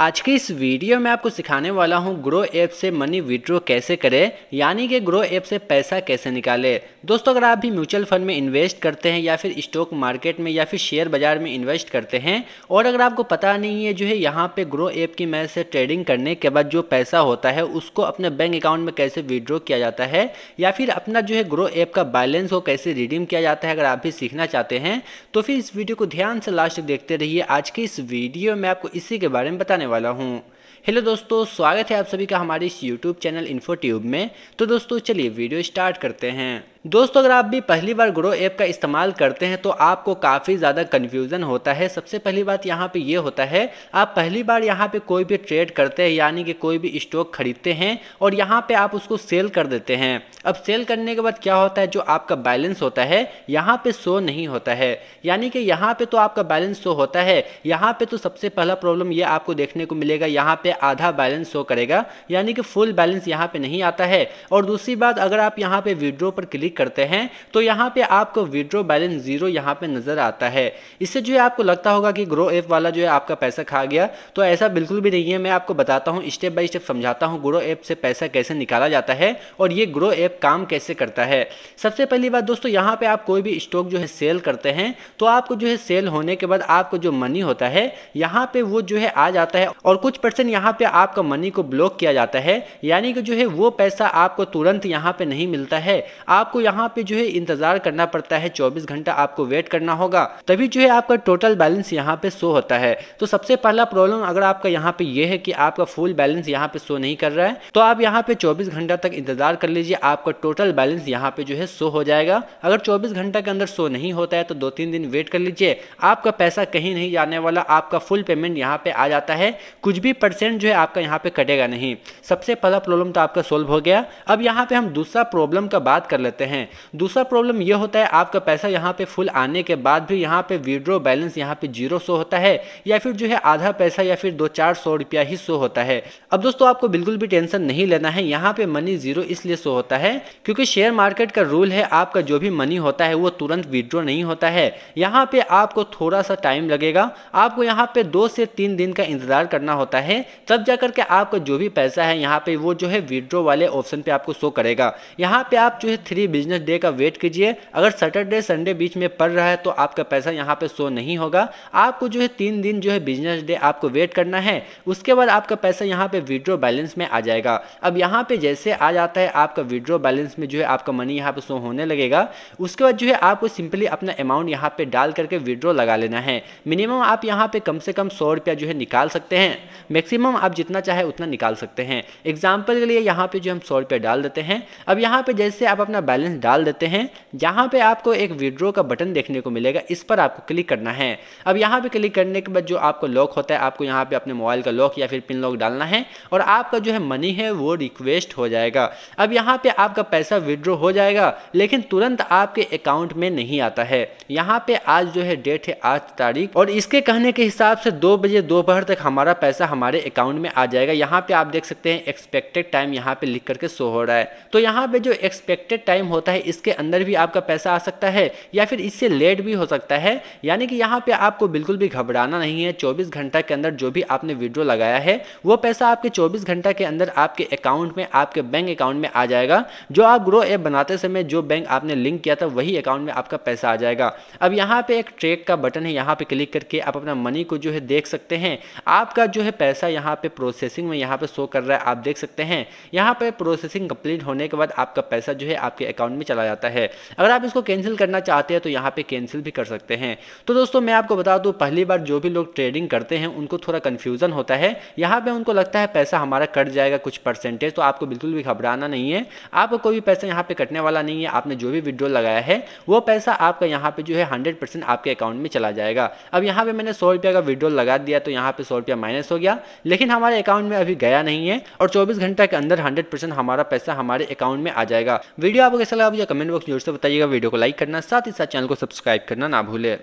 आज के इस वीडियो में आपको सिखाने वाला हूँ ग्रो ऐप से मनी विड्रो कैसे करें यानी कि ग्रो ऐप से पैसा कैसे निकालें दोस्तों अगर आप भी म्यूचुअल फंड में इन्वेस्ट करते हैं या फिर स्टॉक मार्केट में या फिर शेयर बाजार में इन्वेस्ट करते हैं और अगर आपको पता नहीं है जो है यहाँ पे ग्रो ऐप की मदद से ट्रेडिंग करने के बाद जो पैसा होता है उसको अपने बैंक अकाउंट में कैसे विड्रॉ किया जाता है या फिर अपना जो है ग्रो ऐप का बैलेंस हो कैसे रिडीम किया जाता है अगर आप भी सीखना चाहते हैं तो फिर इस वीडियो को ध्यान से लास्ट देखते रहिए आज के इस वीडियो में आपको इसी के बारे में बताने वाला हूँ हेलो दोस्तों स्वागत है आप सभी का हमारे इस यूट्यूब चैनल इन्फो ट्यूब में तो दोस्तों चलिए वीडियो स्टार्ट करते हैं दोस्तों अगर आप भी पहली बार ग्रो ऐप का इस्तेमाल करते हैं तो आपको काफ़ी ज़्यादा कन्फ्यूज़न होता है सबसे पहली बात यहाँ पे ये होता है आप पहली बार यहाँ पे कोई भी ट्रेड करते हैं यानी कि कोई भी स्टॉक खरीदते हैं और यहाँ पे आप उसको सेल कर देते हैं अब सेल करने के बाद क्या होता है जो आपका बैलेंस होता है यहाँ पे शो नहीं होता है यानी कि यहाँ पे तो आपका बैलेंस शो होता है यहाँ पे तो सबसे पहला प्रॉब्लम ये आपको देखने को मिलेगा यहाँ यहाँ पे आधा बैलेंस शो करेगा यानी कि फुल बैलेंस यहाँ पे नहीं आता है और दूसरी बात अगर आप यहाँ पे विड्रो पर क्लिक करते हैं तो यहाँ पे आपको विड्रो बैलेंस जीरो यहाँ पे नजर आता है इससे जो है आपको लगता होगा कि ग्रो ऐप वाला जो है आपका पैसा खा गया तो ऐसा बिल्कुल भी नहीं है मैं आपको बताता हूँ स्टेप बाई स्टेप समझाता हूँ ग्रो ऐप से पैसा कैसे निकाला जाता है और ये ग्रो ऐप काम कैसे करता है सबसे पहली बात दोस्तों यहाँ पे आप कोई भी स्टॉक जो है सेल करते हैं तो आपको जो है सेल होने के बाद आपको जो मनी होता है यहाँ पे वो जो है आ जाता है और कुछ परसेंट लेकिन यहाँ पे आपका मनी को ब्लॉक किया जाता है यानी कि जो है वो पैसा आपको तुरंत यहाँ पे नहीं मिलता है आपको यहाँ पे जो है इंतजार करना पड़ता है 24 घंटा आपको वेट करना होगा तभी जो है आपका टोटल बैलेंस यहाँ पे शो होता है तो सबसे पहला प्रॉब्लम अगर आपका यहाँ पे ये है कि आपका फुल बैलेंस यहाँ पे शो नहीं कर रहा है तो आप यहाँ पे चौबीस घंटा तक इंतजार कर लीजिए आपका टोटल बैलेंस यहाँ पे जो है शो हो जाएगा अगर चौबीस घंटा के अंदर शो नहीं होता है तो दो तीन दिन वेट कर लीजिए आपका पैसा कहीं नहीं जाने वाला आपका फुल पेमेंट यहाँ पे आ जाता है कुछ भी परसेंट जो है आपका यहाँ पे कटेगा नहीं सबसे पहला प्रॉब्लम तो आपका सोल्व हो गया अब यहाँ पे हम दूसरा प्रॉब्लम का बात कर लेते हैं दूसरा प्रॉब्लम ये होता है आपका पैसा यहाँ पे फुल आने के बाद भी यहाँ पे विड्रो बैलेंस यहाँ पे जीरो सो होता है या फिर जो है आधा पैसा या फिर दो चार सौ रुपया ही सो होता है अब दोस्तों आपको बिल्कुल भी टेंशन नहीं लेना है यहाँ पे मनी जीरो इसलिए सो होता है क्योंकि शेयर मार्केट का रूल है आपका जो भी मनी होता है वो तुरंत विड्रो नहीं होता है यहाँ पे आपको थोड़ा सा टाइम लगेगा आपको यहाँ पे दो से तीन दिन का इंतजार करना होता है हैं तब जा करके आपका जो भी पैसा है यहाँ पे वो जो है विड्रो वाले ऑप्शन पे आपको शो करेगा यहाँ पे आप जो है थ्री बिजनेस डे का वेट कीजिए अगर सैटरडे संडे बीच में पड़ रहा है तो आपका पैसा यहाँ पे शो नहीं होगा आपको जो है तीन दिन जो है बिजनेस डे आपको वेट करना है उसके बाद आपका पैसा यहाँ पे विड्रो बैलेंस में आ जाएगा अब यहाँ पे जैसे आ जाता है आपका विड्रो बैलेंस में जो है आपका मनी यहाँ पे शो होने लगेगा उसके बाद जो है आपको सिंपली अपना अमाउंट यहाँ पे डाल करके विड्रो लगा लेना है मिनिमम आप यहाँ पे कम से कम सौ रुपया जो है निकाल सकते हैं मैक्सिमम आप जितना चाहे उतना निकाल सकते हैं एग्जाम्पल के लिए यहाँ पे जो हम सौ रुपये डाल देते हैं अब यहाँ पे जैसे आप अपना बैलेंस डाल देते हैं यहाँ पे आपको एक विड्रो का बटन देखने को मिलेगा इस पर आपको क्लिक करना है अब यहाँ पे क्लिक करने के बाद जो आपको लॉक होता है आपको यहाँ पे अपने मोबाइल का लॉक या फिर पिन लॉक डालना है और आपका जो है मनी है वो रिक्वेस्ट हो जाएगा अब यहाँ पे आपका पैसा विड्रो हो जाएगा लेकिन तुरंत आपके अकाउंट में नहीं आता है यहाँ पे आज जो है डेट है आठ तारीख और इसके कहने के हिसाब से दो बजे दोपहर तक हमारा पैसा हमारे हमारे अकाउंट में आ जाएगा यहाँ पे आप देख सकते हैं एक्सपेक्टेड टाइम यहाँ पे लिख करके शो हो रहा है तो यहाँ पे जो एक्सपेक्टेड टाइम होता है इसके अंदर भी आपका पैसा आ सकता है या फिर इससे लेट भी हो सकता है यानी कि यहाँ पे आपको बिल्कुल भी घबराना नहीं है चौबीस घंटा के अंदर जो भी आपने विड्रो लगाया है वो पैसा आपके चौबीस घंटा के अंदर आपके अकाउंट में आपके बैंक अकाउंट में आ जाएगा जो आप ग्रो ऐप बनाते समय जो बैंक आपने लिंक किया था वही अकाउंट में आपका पैसा आ जाएगा अब यहाँ पे एक ट्रेक का बटन है यहाँ पे क्लिक करके आप अपना मनी को जो है देख सकते हैं आपका जो है पैसा का यहाँ पे प्रोसेसिंग में यहाँ पे शो कर रहा है आप देख सकते हैं यहाँ पे प्रोसेसिंग कंप्लीट होने के बाद आपका पैसा जो है आपके अकाउंट में चला जाता है अगर आप इसको कैंसिल करना चाहते हैं तो यहाँ पे कैंसिल भी कर सकते हैं तो दोस्तों मैं आपको बता दूँ पहली बार जो भी लोग ट्रेडिंग करते हैं उनको थोड़ा कन्फ्यूज़न होता है यहाँ पर उनको लगता है पैसा हमारा कट जाएगा कुछ परसेंटेज तो आपको बिल्कुल भी घबराना नहीं है आपको कोई भी पैसा यहाँ पर कटने वाला नहीं है आपने जो भी विड्रॉ लगाया है वो पैसा आपका यहाँ पर जो है हंड्रेड आपके अकाउंट में चला जाएगा अब यहाँ पर मैंने सौ का विड्रॉल लगा दिया तो यहाँ पर सौ माइनस हो गया लेकिन हमारे अकाउंट में अभी गया नहीं है और चौबीस घंटा के अंदर हंड्रेड परसेंट हमारा पैसा हमारे अकाउंट में आ जाएगा वीडियो आपको कैसा लगा मुझे कमेंट बॉक्स जरूर से बताइएगा वीडियो को लाइक करना साथ ही साथ चैनल को सब्सक्राइब करना ना भूले